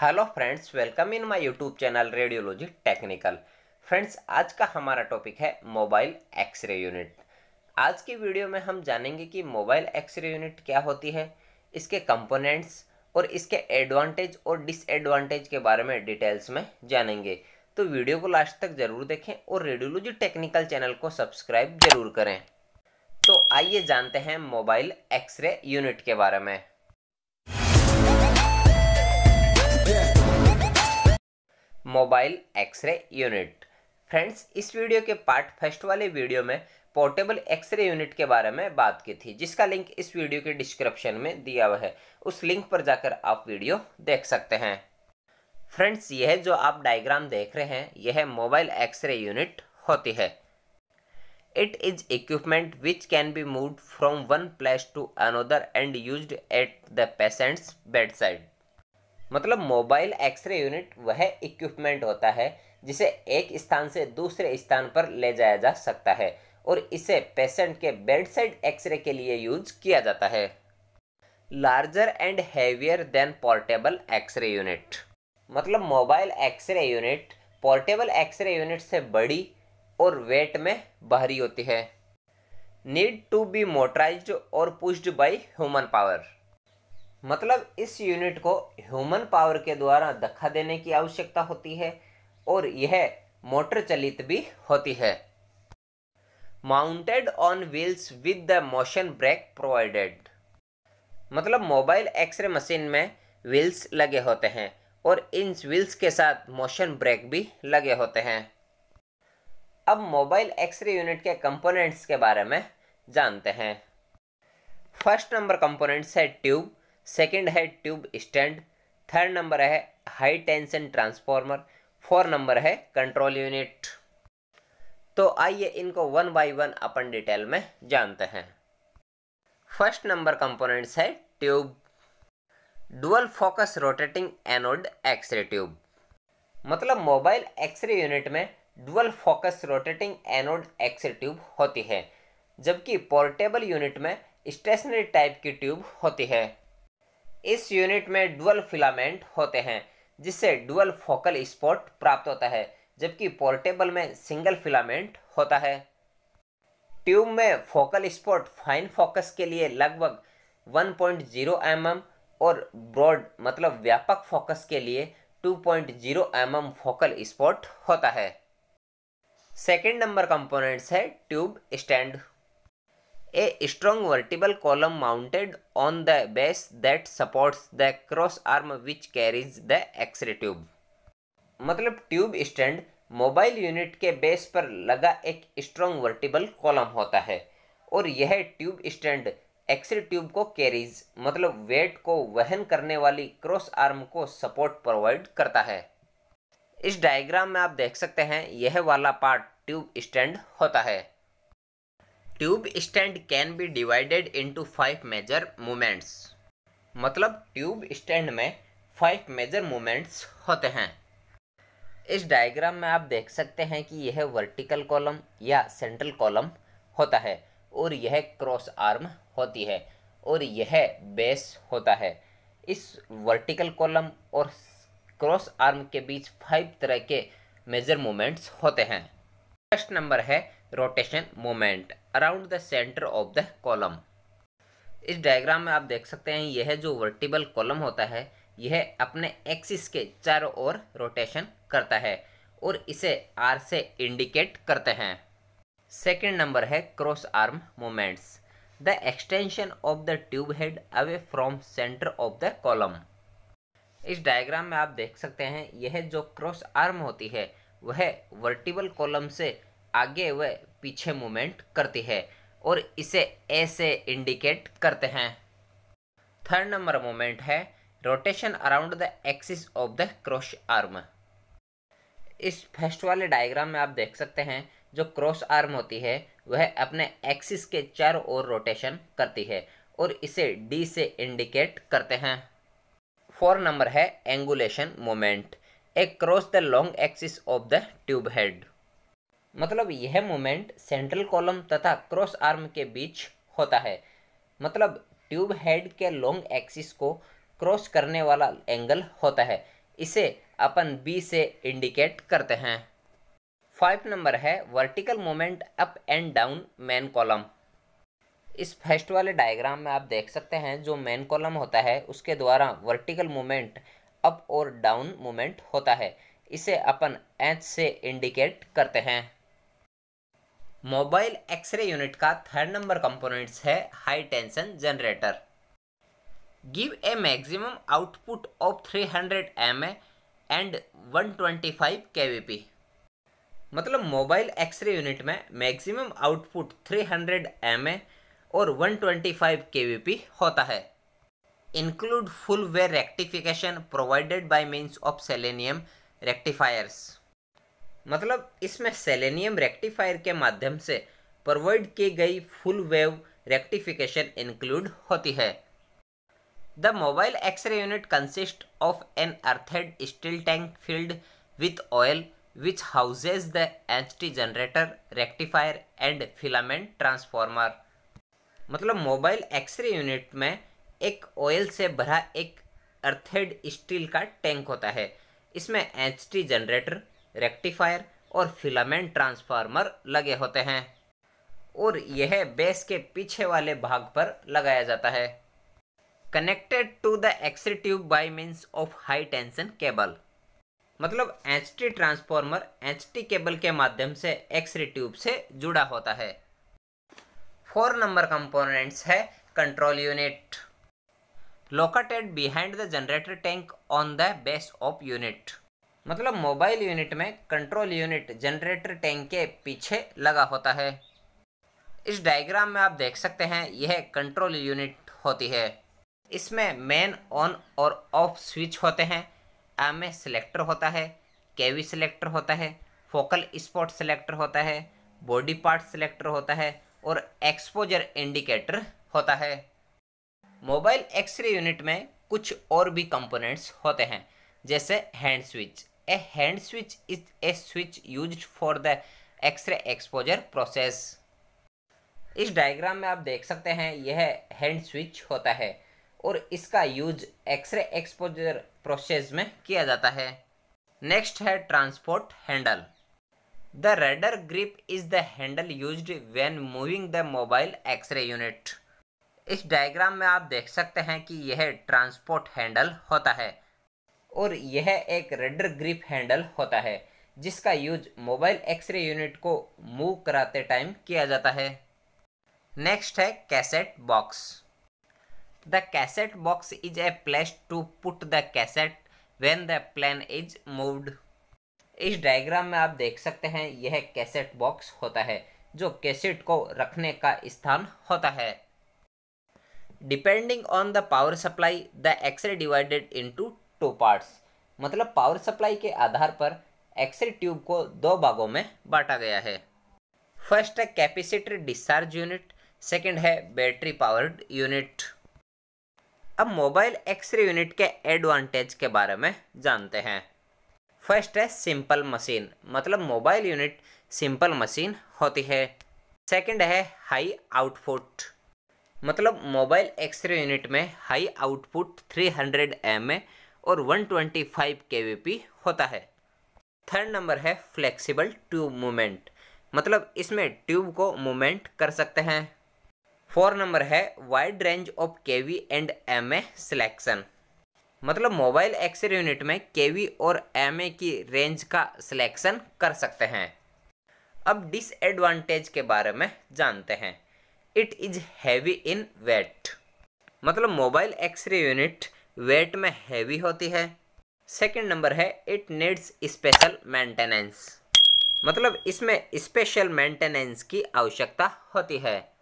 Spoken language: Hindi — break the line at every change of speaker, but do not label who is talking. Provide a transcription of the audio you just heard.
hello friends welcome in my YouTube channel radiology technical friends आज का हमारा टॉपिक है मोबाइल एक्सरे यूनिट आज की वीडियो में हम जानेंगे कि मोबाइल एक्सरे यूनिट क्या होती है इसके कंपोनेंट्स और इसके एडवांटेज और डिसएडवांटेज के बारे में डिटेल्स में जानेंगे तो वीडियो को लास्ट तक ज़रूर देखें और रेडियोलॉजी टेक्निकल चैनल को सब्सक्राइब जरूर करें तो आइए जानते हैं मोबाइल एक्सरे यूनिट के बारे में मोबाइल एक्सरे यूनिट फ्रेंड्स इस वीडियो के पार्ट फर्स्ट वाले वीडियो में पोर्टेबल एक्सरे यूनिट के बारे में बात की थी जिसका लिंक इस वीडियो के डिस्क्रिप्शन में दिया हुआ है उस लिंक पर जाकर आप वीडियो देख सकते हैं फ्रेंड्स यह जो आप डायग्राम देख रहे हैं यह मोबाइल एक्सरे यूनिट होती है it is equipment which can be move from one place to another and use at the patients bed side मतलब मोबाइल एक्सरे यूनिट वह इक्विपमेंट होता है जिसे एक स्थान से दूसरे स्थान पर ले जाया जा सकता है और इसे पेशेंट के बेड साइड एक्सरे के लिए यूज किया जाता है larger and heavier than portable x-ray unit मतलब mobile x-ray unit portable x-ray unit से बड़ी और वेट में भारी होती है नीड टू बी मोटराइज और पुश्ड बाई ह्यूमन पावर मतलब इस यूनिट को ह्यूमन पावर के द्वारा धक्का देने की आवश्यकता होती है और यह मोटर चलित भी होती है mounted on wheels with the motion brake provided मतलब मोबाइल एक्सरे मशीन में व्हील्स लगे होते हैं और इन व्हील्स के साथ मोशन ब्रेक भी लगे होते हैं अब मोबाइल एक्सरे यूनिट के कंपोनेंट्स के बारे में जानते हैं फर्स्ट नंबर कंपोनेंट्स है ट्यूब सेकेंड है ट्यूब स्टैंड थर्ड नंबर है high tension transformer four number है कंट्रोल यूनिट तो आइए इनको वन बाय वन अपन डिटेल में जानते हैं फर्स्ट नंबर कंपोनेंट्स है tube dual focus rotating anode x-ray tube मतलब मोबाइल एक्सरे यूनिट में dual focus rotating anode x-ray tube होती है जबकि पोर्टेबल यूनिट में स्टेशनरी टाइप की ट्यूब होती है इस यूनिट में डुअल फिलामेंट होते हैं जिससे डुअल फोकल स्पॉट प्राप्त होता है जबकि पोर्टेबल में सिंगल फिलामेंट होता है ट्यूब में फोकल स्पॉट फाइन फोकस के लिए लगभग 1.0 पॉइंट mm और ब्रॉड मतलब व्यापक फोकस के लिए 2.0 पॉइंट mm फोकल स्पॉट होता है सेकेंड नंबर कंपोनेंट्स है tube stand a strong vertical column mounted on the base that supports the cross arm which carries the x-ray tube मतलब ट्यूब स्टैंड मोबाइल यूनिट के बेस पर लगा एक स्ट्रॉन्ग वर्टिबल कॉलम होता है और यह ट्यूब स्टैंड एक्सरे ट्यूब को कैरीज मतलब वेट को वहन करने वाली क्रॉस आर्म को सपोर्ट प्रोवाइड करता है इस डायग्राम में आप देख सकते हैं यह वाला पार्ट ट्यूब स्टैंड होता है tube stand can be divided into five major moments मतलब ट्यूब स्टैंड में फाइव मेजर मूमेंट्स होते हैं इस डायग्राम में आप देख सकते हैं कि यह वर्टिकल कॉलम या सेंट्रल कॉलम होता है और यह क्रॉस आर्म होती है और यह बेस होता है इस वर्टिकल कॉलम और क्रॉस आर्म के बीच फाइव तरह के मेजर मोमेंट्स होते हैं फर्स्ट नंबर है rotation moment around the centre of the column इस डायग्राम में आप देख सकते हैं यह जो वर्टिबल कॉलम होता है यह अपने एक्सिस के चारों ओर रोटेशन करता है और इसे आर से इंडिकेट करते हैं सेकेंड नंबर है cross arm moments the extension of the tube head away from centre of the column इस डायग्राम में आप देख सकते हैं यह जो क्रॉस आर्म होती है वह वर्टिबल कॉलम से आगे व पीछे मूवमेंट करती है और इसे ऐसे इंडिकेट करते हैं थर्ड नंबर मूवमेंट है rotation around the axis of the cross arm इस फर्स्ट वाले डायग्राम में आप देख सकते हैं जो क्रॉस आर्म होती है वह अपने एक्सिस के चारों ओर रोटेशन करती है और इसे डी से इंडिकेट करते हैं फोर नंबर है angulation moment across the long axis of the tube head मतलब यह मोमेंट सेंट्रल कॉलम तथा क्रॉस आर्म के बीच होता है मतलब ट्यूब हेड के लॉन्ग एक्सिस को क्रॉस करने वाला एंगल होता है इसे अपन बी से इंडिकेट करते हैं फाइव नंबर है vertical moment up and down main column इस फर्स्ट वाले डायग्राम में आप देख सकते हैं जो मेन कॉलम होता है उसके द्वारा वर्टिकल मोमेंट अप और डाउन मोमेंट होता है इसे अपन एच से इंडिकेट करते हैं मोबाइल एक्सरे यूनिट का थर्ड नंबर कंपोनेंट्स है high tension generator give a maximum output of 300 hundred M and 125 twenty मतलब मोबाइल एक्सरे यूनिट में मैक्सिमम आउटपुट 300 हंड्रेड एम और 125 ट्वेंटी होता है include full wave rectification provided by means of selenium rectifiers मतलब इसमें सेलेनियम रेक्टिफायर के माध्यम से प्रोवाइड की गई फुल वेव रेक्टिफिकेशन इंक्लूड होती है the mobile x-ray unit consist of an earthed steel tank filled oil which which the H anti generator rectifier and filament transformer मतलब मोबाइल एक्सरे यूनिट में एक ऑयल से भरा एक अर्थेड स्टील का टैंक होता है इसमें एच जनरेटर रेक्टिफायर और फिलामेंट ट्रांसफार्मर लगे होते हैं और यह बेस के पीछे वाले भाग पर लगाया जाता है connected to the x-ray tube by means of high tension cable मतलब H T transformer H T cable के माध्यम से एक्सरे ट्यूब से जुड़ा होता है फोर नंबर कंपोनेंट्स है control unit located behind the generator tank on the base of unit मतलब मोबाइल यूनिट में कंट्रोल यूनिट जनरेटर टैंक के पीछे लगा होता है इस डायग्राम में आप देख सकते हैं यह कंट्रोल यूनिट होती है इसमें मेन ऑन और ऑफ स्विच होते हैं एम ए सिलेक्टर होता है केवी सिलेक्टर होता है फोकल स्पॉट सिलेक्टर होता है बॉडी पार्ट सिलेक्टर होता है और एक्सपोजर इंडिकेटर होता है मोबाइल एक्सरे यूनिट में कुछ और भी कंपोनेंट्स होते हैं जैसे hand switch a hand switch is a switch use for the x-ray exposure process इस डायग्राम में आप देख सकते हैं यह हैंड स्विच होता है और इसका यूज एक्सरे एक्सपोजर प्रोसेस में किया जाता है नेक्स्ट है transport handle the rider grip is the handle use when moving the mobile x-ray unit इस डायग्राम में आप देख सकते हैं कि यह ट्रांसपोर्ट हैंडल होता है और यह एक रेडर ग्रिप हैंडल होता है जिसका यूज मोबाइल एक्सरे यूनिट को मूव कराते टाइम किया जाता है नेक्स्ट है cassette box the cassette box is a place to put the cassette when the plan is moved इस डायग्राम में आप देख सकते हैं यह कैसेट बॉक्स होता है जो कैसेट को रखने का स्थान होता है depending on the power supply the x-ray divided into two parts मतलब पावर सप्लाई के आधार पर एक्सरे ट्यूब को दो भागों में बांटा गया है फर्स्ट है कैपेसिटर डिस्चार्ज यूनिट सेकंड है बैटरी पावर्ड यूनिट अब मोबाइल एक्सरे यूनिट के एडवांटेज के बारे में जानते हैं फर्स्ट है सिंपल मशीन मतलब मोबाइल यूनिट सिंपल मशीन होती है सेकंड है हाई आउटपुट मतलब मोबाइल एक्सरे यूनिट में हाई आउटपुट 300 हंड्रेड एम और 125 ट्वेंटी होता है थर्ड नंबर है फ्लेक्सिबल ट्यूब मूवमेंट मतलब इसमें ट्यूब को मूवमेंट कर सकते हैं फोर नंबर है wide range of KV and M A selection मतलब मोबाइल एक्सरे यूनिट में केवी और एम की रेंज का सिलेक्शन कर सकते हैं अब डिसएडवांटेज के बारे में जानते हैं it is heavy in weight मतलब मोबाइल एक्सरे यूनिट वेट में हैवी होती है सेकंड नंबर है इट नीड्स स्पेशल मेंटेनेंस मतलब इसमें स्पेशल मेंटेनेंस की आवश्यकता होती है